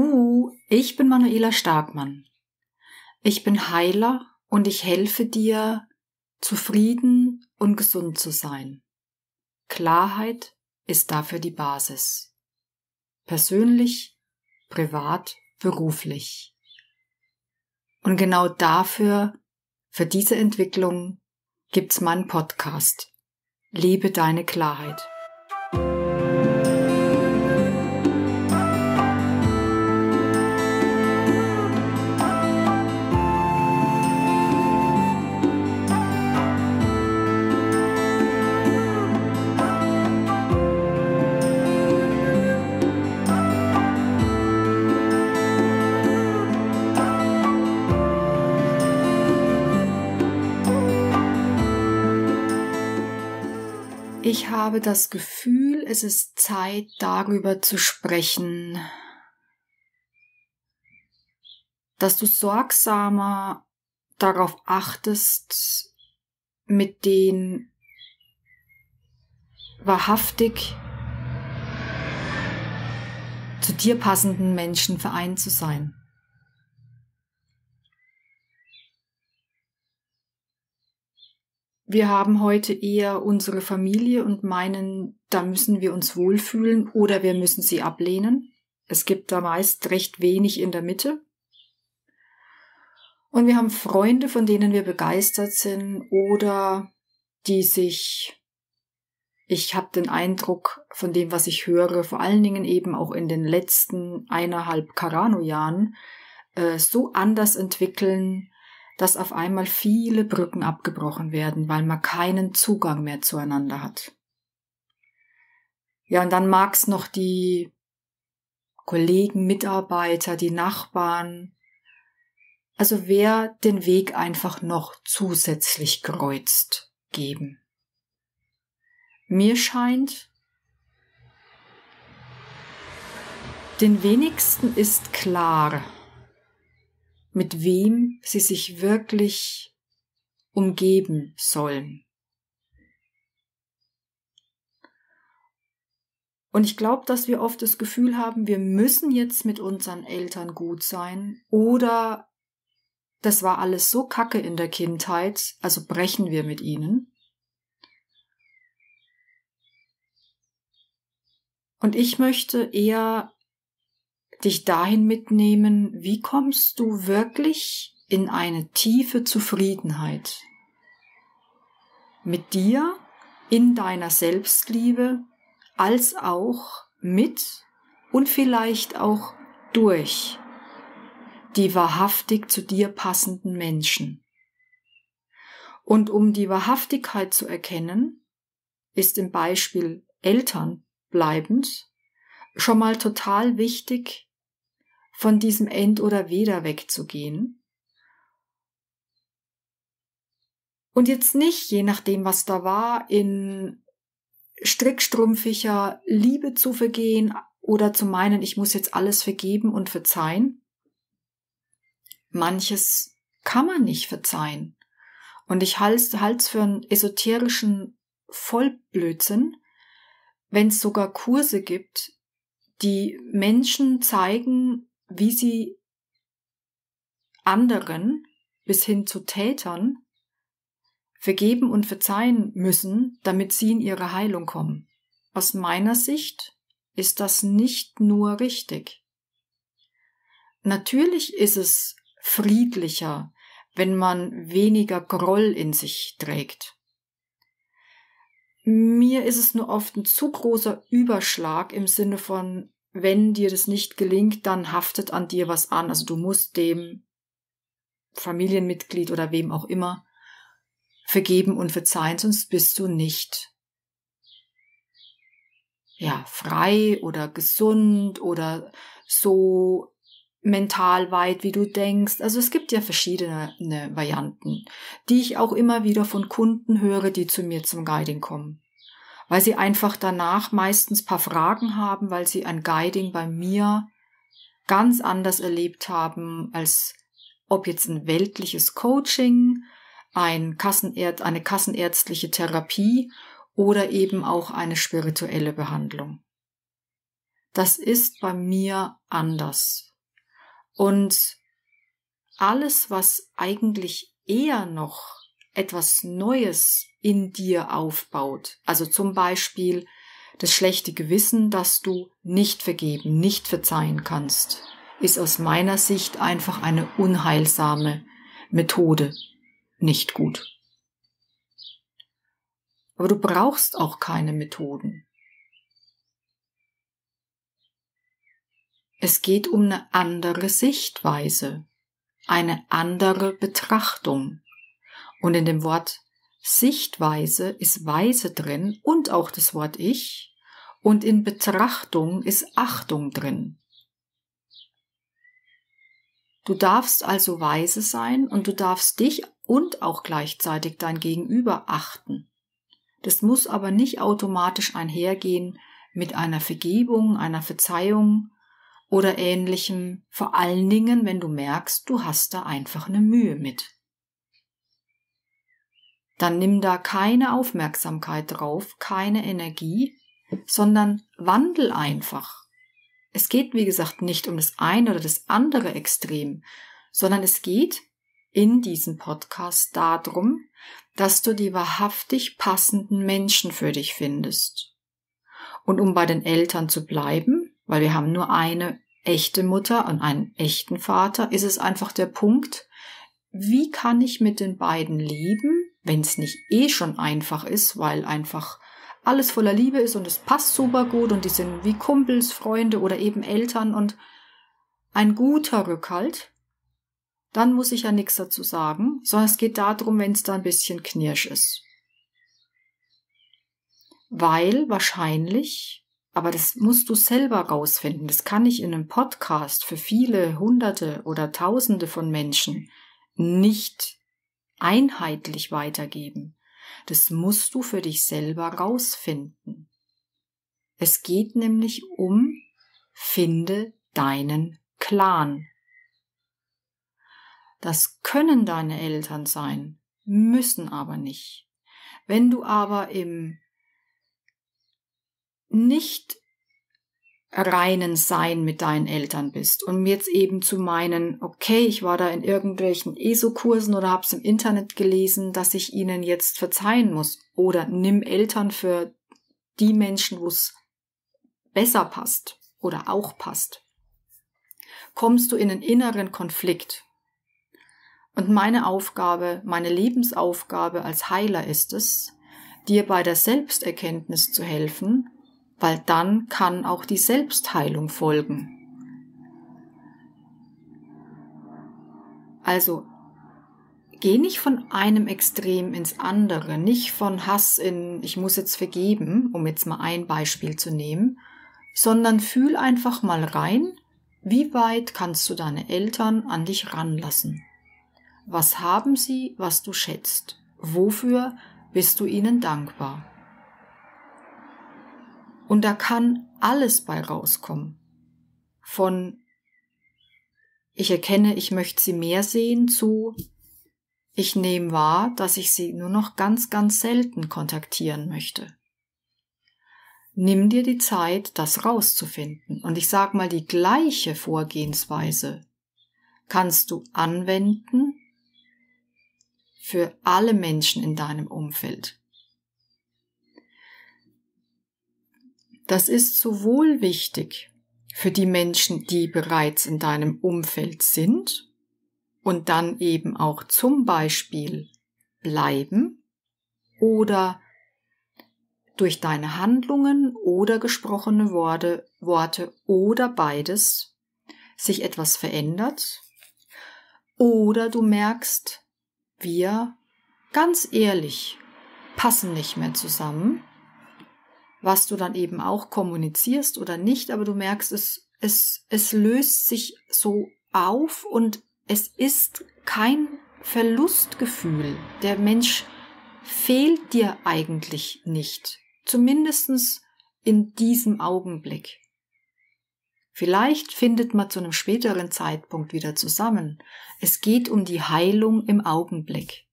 Hu, ich bin Manuela Starkmann. Ich bin Heiler und ich helfe dir, zufrieden und gesund zu sein. Klarheit ist dafür die Basis. Persönlich, privat, beruflich. Und genau dafür, für diese Entwicklung, gibt's meinen Podcast. Liebe deine Klarheit. Ich habe das Gefühl, es ist Zeit, darüber zu sprechen, dass du sorgsamer darauf achtest, mit den wahrhaftig zu dir passenden Menschen vereint zu sein. wir haben heute eher unsere Familie und meinen, da müssen wir uns wohlfühlen oder wir müssen sie ablehnen. Es gibt da meist recht wenig in der Mitte. Und wir haben Freunde, von denen wir begeistert sind oder die sich, ich habe den Eindruck von dem, was ich höre, vor allen Dingen eben auch in den letzten eineinhalb Carano-Jahren, äh, so anders entwickeln, dass auf einmal viele Brücken abgebrochen werden, weil man keinen Zugang mehr zueinander hat. Ja, und dann mag's noch die Kollegen, Mitarbeiter, die Nachbarn, also wer den Weg einfach noch zusätzlich kreuzt, geben. Mir scheint, den wenigsten ist klar, mit wem sie sich wirklich umgeben sollen. Und ich glaube, dass wir oft das Gefühl haben, wir müssen jetzt mit unseren Eltern gut sein oder das war alles so kacke in der Kindheit, also brechen wir mit ihnen. Und ich möchte eher dich dahin mitnehmen, wie kommst du wirklich in eine tiefe Zufriedenheit mit dir, in deiner Selbstliebe, als auch mit und vielleicht auch durch die wahrhaftig zu dir passenden Menschen. Und um die Wahrhaftigkeit zu erkennen, ist im Beispiel Eltern bleibend schon mal total wichtig, von diesem End oder Weder wegzugehen. Und jetzt nicht, je nachdem, was da war, in strickstrumpfiger Liebe zu vergehen oder zu meinen, ich muss jetzt alles vergeben und verzeihen. Manches kann man nicht verzeihen. Und ich halte es für einen esoterischen Vollblödsinn, wenn es sogar Kurse gibt, die Menschen zeigen, wie sie anderen bis hin zu Tätern vergeben und verzeihen müssen, damit sie in ihre Heilung kommen. Aus meiner Sicht ist das nicht nur richtig. Natürlich ist es friedlicher, wenn man weniger Groll in sich trägt. Mir ist es nur oft ein zu großer Überschlag im Sinne von, wenn dir das nicht gelingt, dann haftet an dir was an. Also du musst dem Familienmitglied oder wem auch immer vergeben und verzeihen, sonst bist du nicht ja, frei oder gesund oder so mental weit, wie du denkst. Also es gibt ja verschiedene ne, Varianten, die ich auch immer wieder von Kunden höre, die zu mir zum Guiding kommen weil sie einfach danach meistens paar Fragen haben, weil sie ein Guiding bei mir ganz anders erlebt haben als ob jetzt ein weltliches Coaching, ein Kassenärzt, eine kassenärztliche Therapie oder eben auch eine spirituelle Behandlung. Das ist bei mir anders. Und alles, was eigentlich eher noch etwas Neues in dir aufbaut. Also zum Beispiel das schlechte Gewissen, dass du nicht vergeben, nicht verzeihen kannst, ist aus meiner Sicht einfach eine unheilsame Methode. Nicht gut. Aber du brauchst auch keine Methoden. Es geht um eine andere Sichtweise, eine andere Betrachtung. Und in dem Wort Sichtweise ist Weise drin und auch das Wort Ich. Und in Betrachtung ist Achtung drin. Du darfst also weise sein und du darfst dich und auch gleichzeitig dein Gegenüber achten. Das muss aber nicht automatisch einhergehen mit einer Vergebung, einer Verzeihung oder ähnlichem, vor allen Dingen, wenn du merkst, du hast da einfach eine Mühe mit dann nimm da keine Aufmerksamkeit drauf, keine Energie, sondern wandel einfach. Es geht, wie gesagt, nicht um das eine oder das andere Extrem, sondern es geht in diesem Podcast darum, dass du die wahrhaftig passenden Menschen für dich findest. Und um bei den Eltern zu bleiben, weil wir haben nur eine echte Mutter und einen echten Vater, ist es einfach der Punkt, wie kann ich mit den beiden leben wenn es nicht eh schon einfach ist, weil einfach alles voller Liebe ist und es passt super gut und die sind wie Kumpels, Freunde oder eben Eltern und ein guter Rückhalt, dann muss ich ja nichts dazu sagen, sondern es geht darum, wenn es da ein bisschen knirsch ist. Weil wahrscheinlich, aber das musst du selber rausfinden, das kann ich in einem Podcast für viele Hunderte oder Tausende von Menschen nicht einheitlich weitergeben. Das musst du für dich selber rausfinden. Es geht nämlich um finde deinen Clan. Das können deine Eltern sein, müssen aber nicht. Wenn du aber im nicht reinen Sein mit deinen Eltern bist und mir jetzt eben zu meinen, okay, ich war da in irgendwelchen ESO-Kursen oder hab's im Internet gelesen, dass ich ihnen jetzt verzeihen muss oder nimm Eltern für die Menschen, wo es besser passt oder auch passt, kommst du in einen inneren Konflikt. Und meine Aufgabe, meine Lebensaufgabe als Heiler ist es, dir bei der Selbsterkenntnis zu helfen weil dann kann auch die Selbstheilung folgen. Also geh nicht von einem Extrem ins andere, nicht von Hass in ich muss jetzt vergeben, um jetzt mal ein Beispiel zu nehmen, sondern fühl einfach mal rein, wie weit kannst du deine Eltern an dich ranlassen? Was haben sie, was du schätzt? Wofür bist du ihnen dankbar? Und da kann alles bei rauskommen. Von ich erkenne, ich möchte sie mehr sehen zu ich nehme wahr, dass ich sie nur noch ganz, ganz selten kontaktieren möchte. Nimm dir die Zeit, das rauszufinden. Und ich sag mal, die gleiche Vorgehensweise kannst du anwenden für alle Menschen in deinem Umfeld. Das ist sowohl wichtig für die Menschen, die bereits in deinem Umfeld sind und dann eben auch zum Beispiel bleiben oder durch deine Handlungen oder gesprochene Worte, Worte oder beides sich etwas verändert oder du merkst, wir, ganz ehrlich, passen nicht mehr zusammen was du dann eben auch kommunizierst oder nicht, aber du merkst, es, es, es löst sich so auf und es ist kein Verlustgefühl. Der Mensch fehlt dir eigentlich nicht. Zumindestens in diesem Augenblick. Vielleicht findet man zu einem späteren Zeitpunkt wieder zusammen. Es geht um die Heilung im Augenblick.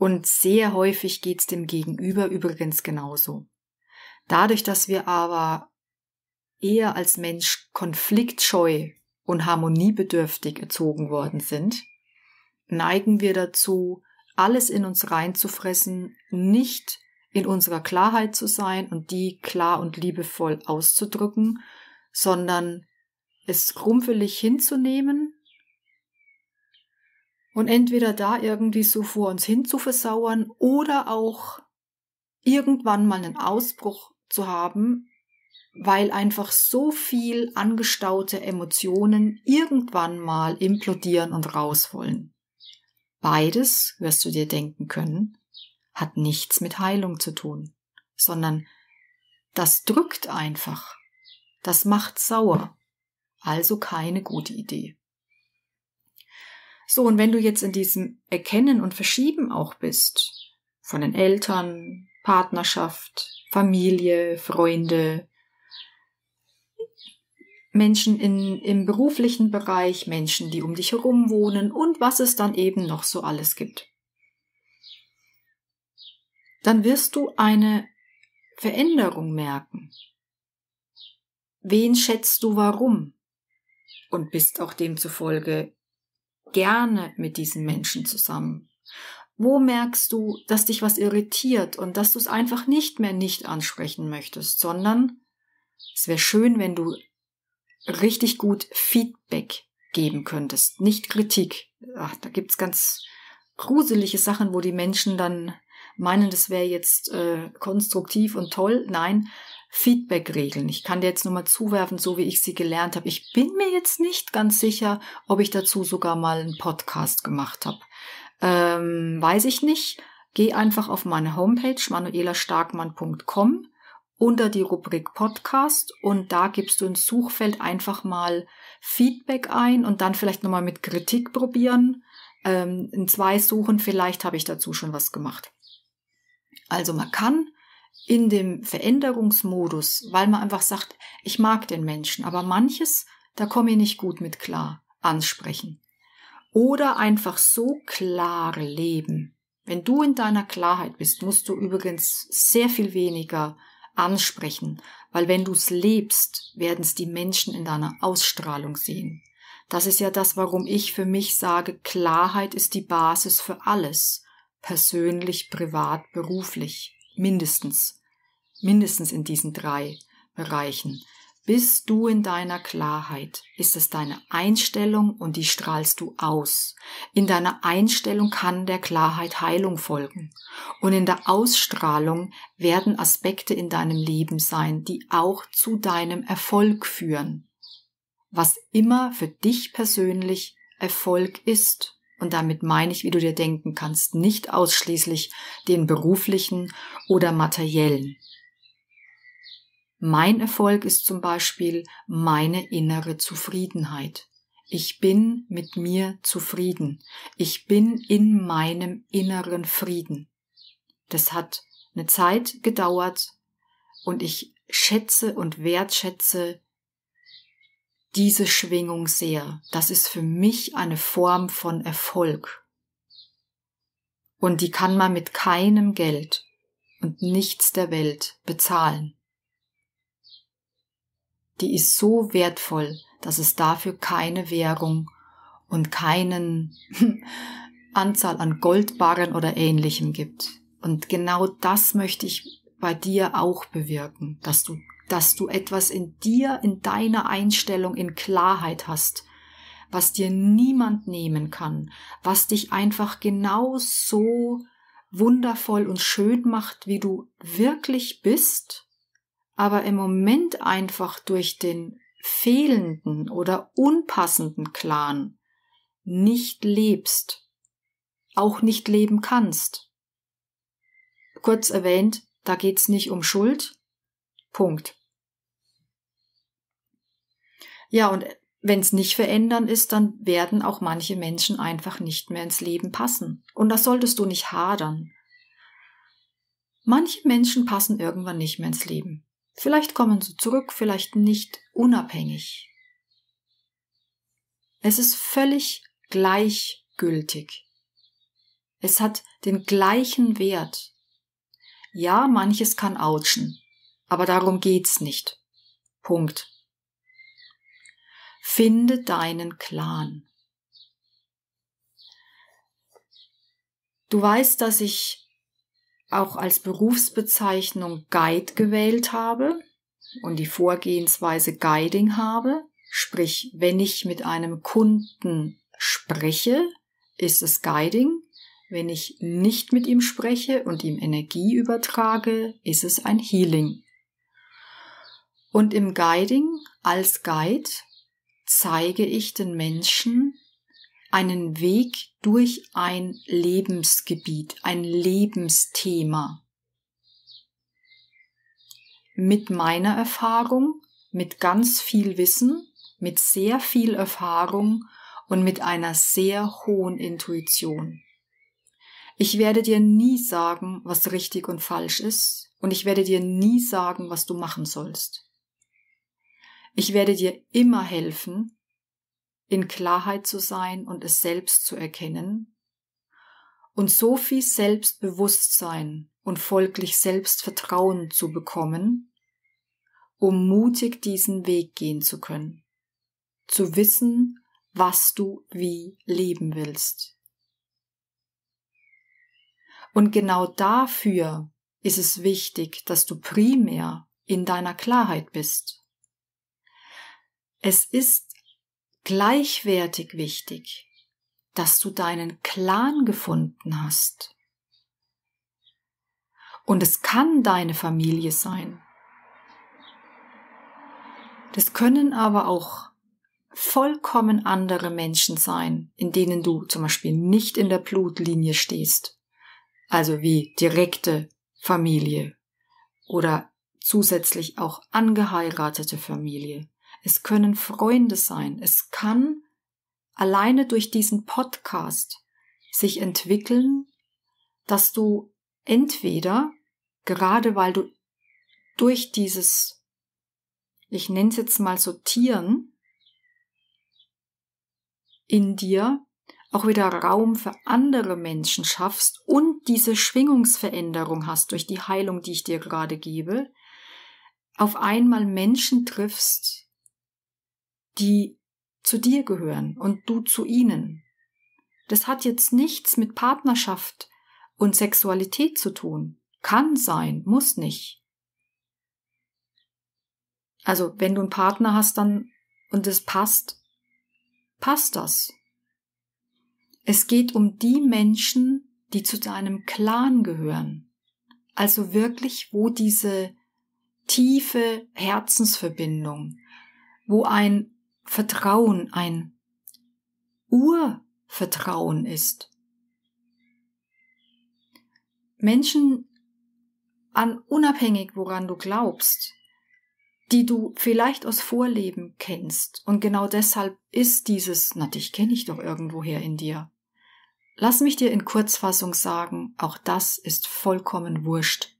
Und sehr häufig geht's dem Gegenüber übrigens genauso. Dadurch, dass wir aber eher als Mensch konfliktscheu und harmoniebedürftig erzogen worden sind, neigen wir dazu, alles in uns reinzufressen, nicht in unserer Klarheit zu sein und die klar und liebevoll auszudrücken, sondern es rumpelig hinzunehmen und entweder da irgendwie so vor uns hin zu versauern oder auch irgendwann mal einen Ausbruch zu haben, weil einfach so viel angestaute Emotionen irgendwann mal implodieren und raus wollen. Beides, wirst du dir denken können, hat nichts mit Heilung zu tun, sondern das drückt einfach, das macht sauer, also keine gute Idee. So, und wenn du jetzt in diesem Erkennen und Verschieben auch bist, von den Eltern, Partnerschaft, Familie, Freunde, Menschen in, im beruflichen Bereich, Menschen, die um dich herum wohnen und was es dann eben noch so alles gibt. Dann wirst du eine Veränderung merken. Wen schätzt du warum? Und bist auch demzufolge gerne mit diesen Menschen zusammen? Wo merkst du, dass dich was irritiert und dass du es einfach nicht mehr nicht ansprechen möchtest, sondern es wäre schön, wenn du richtig gut Feedback geben könntest, nicht Kritik. Ach, da es ganz gruselige Sachen, wo die Menschen dann meinen, das wäre jetzt äh, konstruktiv und toll. Nein, Feedback-Regeln. Ich kann dir jetzt nur mal zuwerfen, so wie ich sie gelernt habe. Ich bin mir jetzt nicht ganz sicher, ob ich dazu sogar mal einen Podcast gemacht habe. Ähm, weiß ich nicht. Geh einfach auf meine Homepage manuelastarkmann.com unter die Rubrik Podcast und da gibst du ins Suchfeld einfach mal Feedback ein und dann vielleicht nochmal mit Kritik probieren. Ähm, in zwei Suchen, vielleicht habe ich dazu schon was gemacht. Also man kann in dem Veränderungsmodus, weil man einfach sagt, ich mag den Menschen, aber manches, da komme ich nicht gut mit klar, ansprechen. Oder einfach so klar leben. Wenn du in deiner Klarheit bist, musst du übrigens sehr viel weniger ansprechen, weil wenn du es lebst, werden es die Menschen in deiner Ausstrahlung sehen. Das ist ja das, warum ich für mich sage, Klarheit ist die Basis für alles, persönlich, privat, beruflich, mindestens mindestens in diesen drei Bereichen. Bist du in deiner Klarheit? Ist es deine Einstellung und die strahlst du aus? In deiner Einstellung kann der Klarheit Heilung folgen. Und in der Ausstrahlung werden Aspekte in deinem Leben sein, die auch zu deinem Erfolg führen. Was immer für dich persönlich Erfolg ist. Und damit meine ich, wie du dir denken kannst, nicht ausschließlich den beruflichen oder materiellen. Mein Erfolg ist zum Beispiel meine innere Zufriedenheit. Ich bin mit mir zufrieden. Ich bin in meinem inneren Frieden. Das hat eine Zeit gedauert und ich schätze und wertschätze diese Schwingung sehr. Das ist für mich eine Form von Erfolg. Und die kann man mit keinem Geld und nichts der Welt bezahlen die ist so wertvoll, dass es dafür keine Währung und keinen Anzahl an Goldbarren oder ähnlichem gibt. Und genau das möchte ich bei dir auch bewirken, dass du, dass du etwas in dir, in deiner Einstellung, in Klarheit hast, was dir niemand nehmen kann, was dich einfach genau so wundervoll und schön macht, wie du wirklich bist aber im Moment einfach durch den fehlenden oder unpassenden Clan nicht lebst, auch nicht leben kannst. Kurz erwähnt, da geht's nicht um Schuld. Punkt. Ja, und wenn's nicht verändern ist, dann werden auch manche Menschen einfach nicht mehr ins Leben passen. Und das solltest du nicht hadern. Manche Menschen passen irgendwann nicht mehr ins Leben. Vielleicht kommen sie zurück, vielleicht nicht unabhängig. Es ist völlig gleichgültig. Es hat den gleichen Wert. Ja, manches kann ouchen, aber darum geht's nicht. Punkt. Finde deinen Clan. Du weißt, dass ich auch als Berufsbezeichnung Guide gewählt habe und die Vorgehensweise Guiding habe, sprich, wenn ich mit einem Kunden spreche, ist es Guiding, wenn ich nicht mit ihm spreche und ihm Energie übertrage, ist es ein Healing. Und im Guiding als Guide zeige ich den Menschen einen Weg durch ein Lebensgebiet, ein Lebensthema. Mit meiner Erfahrung, mit ganz viel Wissen, mit sehr viel Erfahrung und mit einer sehr hohen Intuition. Ich werde dir nie sagen, was richtig und falsch ist, und ich werde dir nie sagen, was du machen sollst. Ich werde dir immer helfen, in Klarheit zu sein und es selbst zu erkennen, und so viel Selbstbewusstsein und folglich Selbstvertrauen zu bekommen, um mutig diesen Weg gehen zu können, zu wissen, was du wie leben willst. Und genau dafür ist es wichtig, dass du primär in deiner Klarheit bist. Es ist gleichwertig wichtig, dass du deinen Clan gefunden hast. Und es kann deine Familie sein. Das können aber auch vollkommen andere Menschen sein, in denen du zum Beispiel nicht in der Blutlinie stehst. Also wie direkte Familie oder zusätzlich auch angeheiratete Familie es können Freunde sein, es kann alleine durch diesen Podcast sich entwickeln, dass du entweder, gerade weil du durch dieses, ich nenne es jetzt mal sortieren, in dir auch wieder Raum für andere Menschen schaffst und diese Schwingungsveränderung hast durch die Heilung, die ich dir gerade gebe, auf einmal Menschen triffst, die zu dir gehören und du zu ihnen. Das hat jetzt nichts mit Partnerschaft und Sexualität zu tun. Kann sein, muss nicht. Also, wenn du einen Partner hast, dann und es passt, passt das. Es geht um die Menschen, die zu deinem Clan gehören. Also wirklich, wo diese tiefe Herzensverbindung, wo ein Vertrauen ein Urvertrauen ist. Menschen an unabhängig, woran du glaubst, die du vielleicht aus Vorleben kennst. Und genau deshalb ist dieses, na dich kenne ich doch irgendwoher in dir. Lass mich dir in Kurzfassung sagen, auch das ist vollkommen wurscht.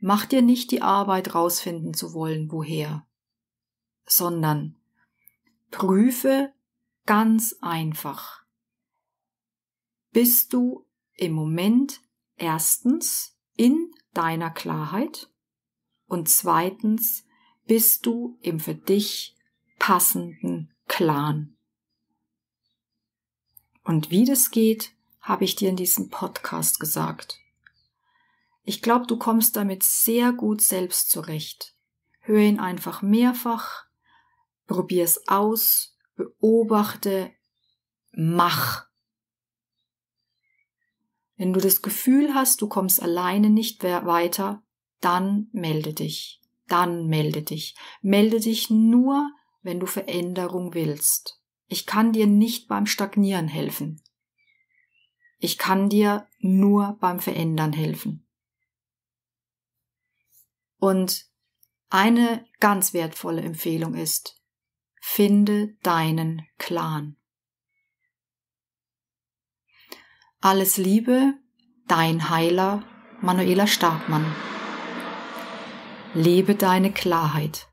Mach dir nicht die Arbeit rausfinden zu wollen, woher, sondern Prüfe ganz einfach. Bist du im Moment erstens in deiner Klarheit und zweitens bist du im für dich passenden Clan. Und wie das geht, habe ich dir in diesem Podcast gesagt. Ich glaube, du kommst damit sehr gut selbst zurecht. Hör ihn einfach mehrfach, Probier es aus, beobachte, mach. Wenn du das Gefühl hast, du kommst alleine nicht weiter, dann melde dich. Dann melde dich. Melde dich nur, wenn du Veränderung willst. Ich kann dir nicht beim Stagnieren helfen. Ich kann dir nur beim Verändern helfen. Und eine ganz wertvolle Empfehlung ist, Finde deinen Clan. Alles Liebe, dein Heiler Manuela Starkmann. Lebe deine Klarheit.